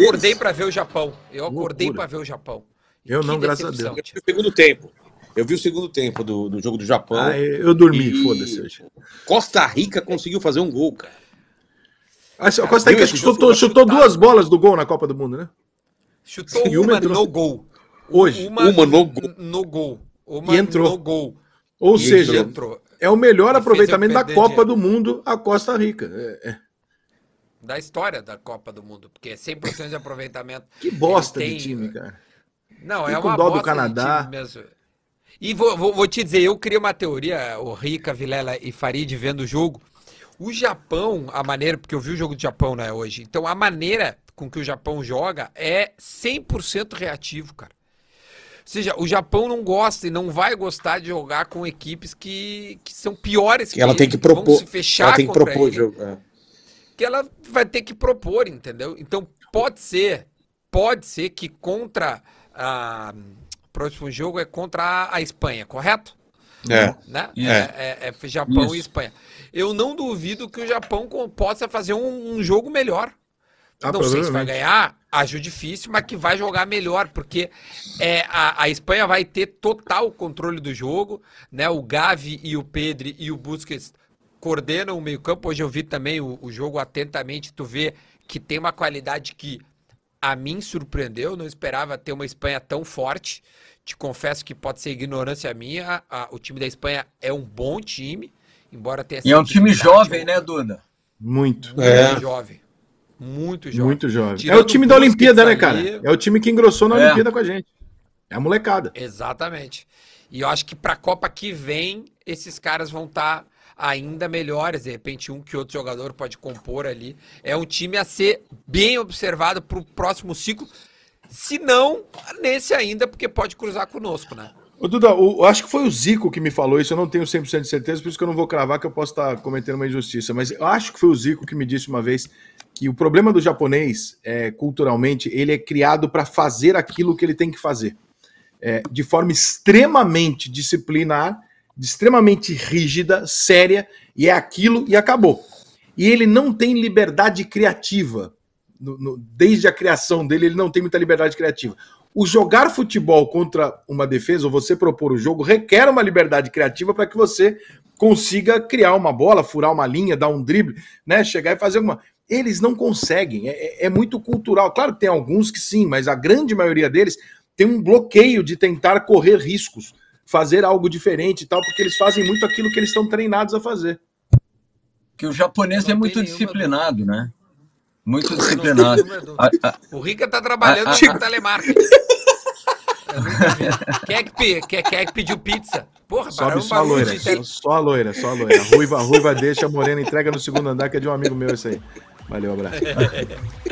acordei para ver o Japão. Eu acordei para ver o Japão. eu não, graças a Deus. Eu vi o segundo tempo. Eu vi o segundo tempo do, do jogo do Japão. Ah, eu dormi, e... foda-se hoje. Costa Rica conseguiu fazer um gol, cara. Ah, a Costa Rica chutou, chutou duas bolas do gol na Copa do Mundo, né? Chutou e uma, uma entrou... no gol. Hoje. Uma, uma no gol. No gol. Uma e entrou. no gol. Ou e seja, entrou. é o melhor aproveitamento da Copa do Mundo a Costa Rica. É, é da história da Copa do Mundo, porque é 100% de aproveitamento. que bosta tem... de time, cara. Não, Fico é uma dó bosta do Canadá. mesmo. E vou, vou, vou, te dizer, eu criei uma teoria, o Rica, Vilela e Farid vendo o jogo. O Japão, a maneira, porque eu vi o jogo do Japão né, hoje, então a maneira com que o Japão joga é 100% reativo, cara. Ou seja, o Japão não gosta e não vai gostar de jogar com equipes que, que são piores que, que ela tem que propor, ela tem que propor o jogo. É que ela vai ter que propor, entendeu? Então pode ser, pode ser que contra a próximo jogo é contra a, Espanha, correto? É. Né? É. é, é Japão Isso. e Espanha. Eu não duvido que o Japão possa fazer um, um jogo melhor. Ah, não sei se vai ganhar, acho difícil, mas que vai jogar melhor, porque é, a, a, Espanha vai ter total controle do jogo, né? O Gavi e o Pedri e o Busquets coordenam o meio-campo. Hoje eu vi também o, o, jogo atentamente, tu vê que tem uma qualidade que a mim surpreendeu, não esperava ter uma Espanha tão forte. Te confesso que pode ser ignorância minha, a, a, o time da Espanha é um bom time, embora tenha E é um time jovem, né, Duda? Muito. Muito é. jovem. Muito jovem. Muito jovem. Tirando é o time da Olimpíada, né, cara? É o time que engrossou na é. Olimpíada com a gente. É a molecada. Exatamente. E eu acho que para a Copa que vem, esses caras vão estar tá ainda melhores. De repente, um que outro jogador pode compor ali. É um time a ser bem observado para o próximo ciclo. Se não, nesse ainda, porque pode cruzar conosco, né? Ô, Duda, o, acho que foi o Zico que me falou isso, eu não tenho 100% de certeza, por isso que eu não vou cravar que eu posso estar cometendo uma injustiça, mas eu acho que foi o Zico que me disse uma vez que o problema do japonês, é, culturalmente, ele é criado para fazer aquilo que ele tem que fazer, é, de forma extremamente disciplinar extremamente rígida, séria, e é aquilo e acabou. E ele não tem liberdade criativa. No, no, desde a criação dele, ele não tem muita liberdade criativa. O jogar futebol contra uma defesa, ou você propor o jogo, requer uma liberdade criativa para que você consiga criar uma bola, furar uma linha, dar um drible, né? Chegar e fazer alguma. Eles não conseguem. É, é, é muito cultural. Claro que tem alguns que sim, mas a grande maioria deles tem um bloqueio de tentar correr riscos fazer algo diferente e tal, porque eles fazem muito aquilo que eles estão treinados a fazer. Que o japonês é não é muito disciplinado, né? Muito disciplinado. o Rica tá trabalhando a, a, no telemarketing. É quem, é que, quem, é, quem é que pediu pizza? Porra, Sobe só a loira, só a loira, só a loira. Ruiva, ruiva, deixa, morena, entrega no segundo andar, que é de um amigo meu isso aí. Valeu, abraço.